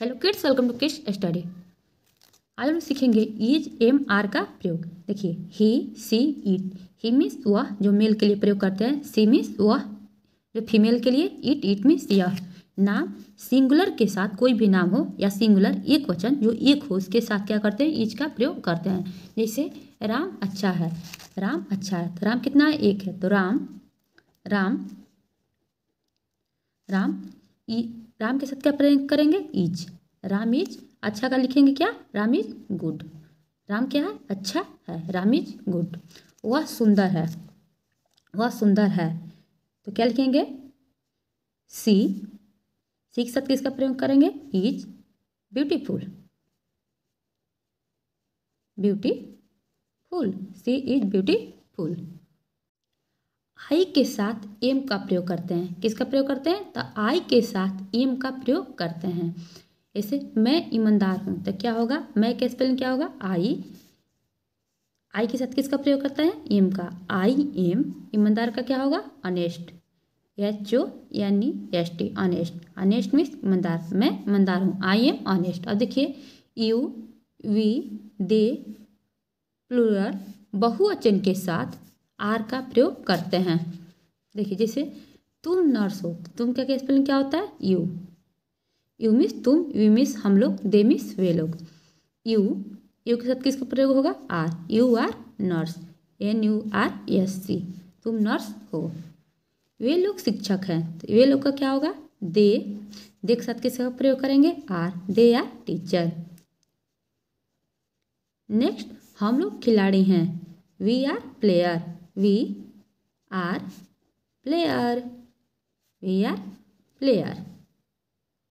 Hello kids welcome to kids study आज हम सीखेंगे इज एम आर का प्रयोग देखिए ही सी इट ही मीन्स वह जो मेल के लिए प्रयोग करते हैं सी मीन्स वह जो फीमेल के लिए इट इट मीन्स यह नाम सिंगुलर के साथ कोई भी नाम हो या सिंगुलर एक वचन जो एक हो उसके साथ क्या करते हैं इज का प्रयोग करते हैं जैसे राम अच्छा है राम अच्छा है तो राम कितना है एक है तो राम राम राम इ राम के साथ क्या प्रयोग करेंगे इज राम इज अच्छा का लिखेंगे क्या राम इज गुड राम क्या है अच्छा है राम इज गुड वह सुंदर है वह सुंदर है तो क्या लिखेंगे सी सी के साथ किसका प्रयोग करेंगे is beautiful beautiful she is beautiful I के साथ एम का प्रयोग करते हैं किसका प्रयोग करते हैं तो आई के साथ एम का प्रयोग करते हैं ऐसे मैं ईमानदार हूँ तो क्या होगा मैं के स्पेलिंग क्या होगा आई आई के साथ किसका प्रयोग करता है एम का आई एम ईमानदार का क्या होगा अनेस्ट एच ओ यानी S T honest honest means ईमानदार मैं ईमानदार हूँ आई एम अनेस्ट अब देखिए यू वी दे प्लूरल बहुवचन के साथ आर का प्रयोग करते हैं देखिए जैसे तुम नर्स हो तुम क्या क्या स्पेलिंग क्या होता है यू यू मिस तुम यू मिस हम लोग दे मिस वे लोग यू यू के साथ किसका प्रयोग होगा are you are nurse N U R S C तुम नर्स हो वे लोग शिक्षक हैं तो वे लोग का क्या होगा दे दे के साथ किसका प्रयोग करेंगे are they are teacher next हम लोग खिलाड़ी हैं we are player We are player. We are player.